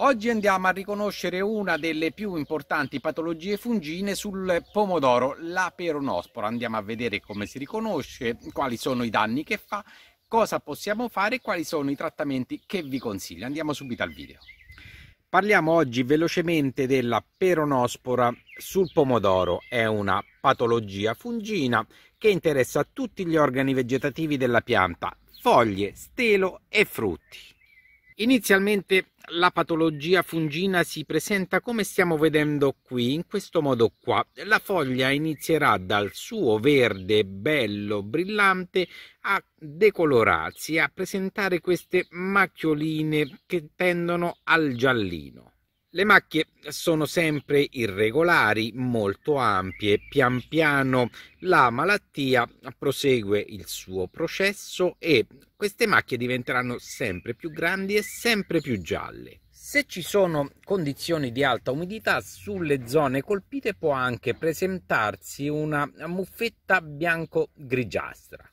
Oggi andiamo a riconoscere una delle più importanti patologie fungine sul pomodoro, la peronospora. Andiamo a vedere come si riconosce, quali sono i danni che fa, cosa possiamo fare e quali sono i trattamenti che vi consiglio. Andiamo subito al video. Parliamo oggi velocemente della peronospora sul pomodoro. È una patologia fungina che interessa tutti gli organi vegetativi della pianta, foglie, stelo e frutti. Inizialmente la patologia fungina si presenta come stiamo vedendo qui, in questo modo qua. La foglia inizierà dal suo verde bello brillante a decolorarsi, a presentare queste macchioline che tendono al giallino. Le macchie sono sempre irregolari, molto ampie. Pian piano la malattia prosegue il suo processo e queste macchie diventeranno sempre più grandi e sempre più gialle. Se ci sono condizioni di alta umidità sulle zone colpite può anche presentarsi una muffetta bianco-grigiastra.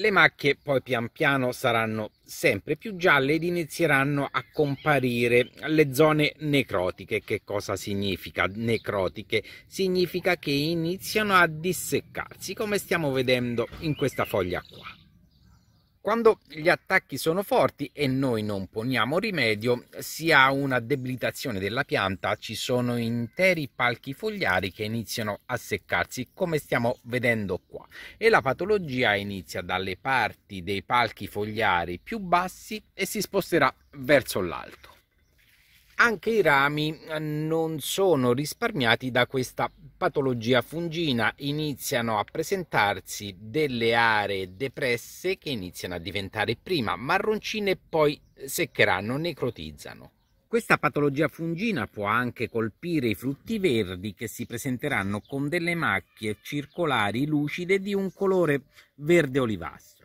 Le macchie poi pian piano saranno sempre più gialle ed inizieranno a comparire le zone necrotiche. Che cosa significa necrotiche? Significa che iniziano a disseccarsi come stiamo vedendo in questa foglia qua. Quando gli attacchi sono forti e noi non poniamo rimedio, si ha una debilitazione della pianta, ci sono interi palchi fogliari che iniziano a seccarsi, come stiamo vedendo qua. E la patologia inizia dalle parti dei palchi fogliari più bassi e si sposterà verso l'alto anche i rami non sono risparmiati da questa patologia fungina iniziano a presentarsi delle aree depresse che iniziano a diventare prima marroncine e poi seccheranno, necrotizzano. Questa patologia fungina può anche colpire i frutti verdi che si presenteranno con delle macchie circolari lucide di un colore verde olivastro.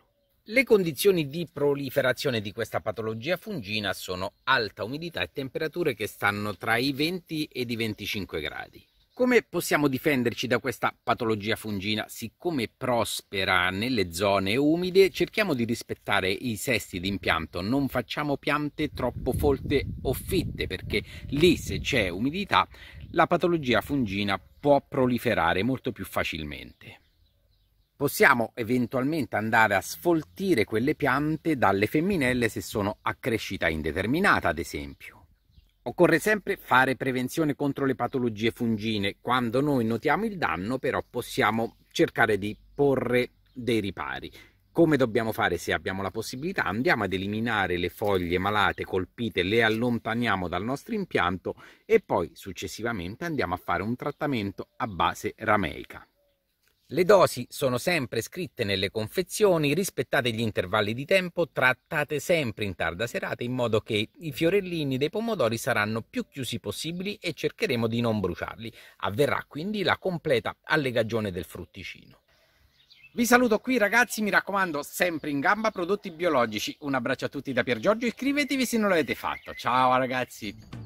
Le condizioni di proliferazione di questa patologia fungina sono alta umidità e temperature che stanno tra i 20 e i 25 gradi. Come possiamo difenderci da questa patologia fungina? Siccome prospera nelle zone umide, cerchiamo di rispettare i sesti d'impianto, non facciamo piante troppo folte o fitte, perché lì se c'è umidità la patologia fungina può proliferare molto più facilmente. Possiamo eventualmente andare a sfoltire quelle piante dalle femminelle se sono a crescita indeterminata, ad esempio. Occorre sempre fare prevenzione contro le patologie fungine. Quando noi notiamo il danno, però, possiamo cercare di porre dei ripari. Come dobbiamo fare se abbiamo la possibilità? Andiamo ad eliminare le foglie malate colpite, le allontaniamo dal nostro impianto e poi successivamente andiamo a fare un trattamento a base rameica. Le dosi sono sempre scritte nelle confezioni, rispettate gli intervalli di tempo, trattate sempre in tarda serata in modo che i fiorellini dei pomodori saranno più chiusi possibili e cercheremo di non bruciarli. Avverrà quindi la completa allegagione del frutticino. Vi saluto qui ragazzi, mi raccomando sempre in gamba prodotti biologici. Un abbraccio a tutti da Pier Giorgio, iscrivetevi se non l'avete fatto. Ciao ragazzi!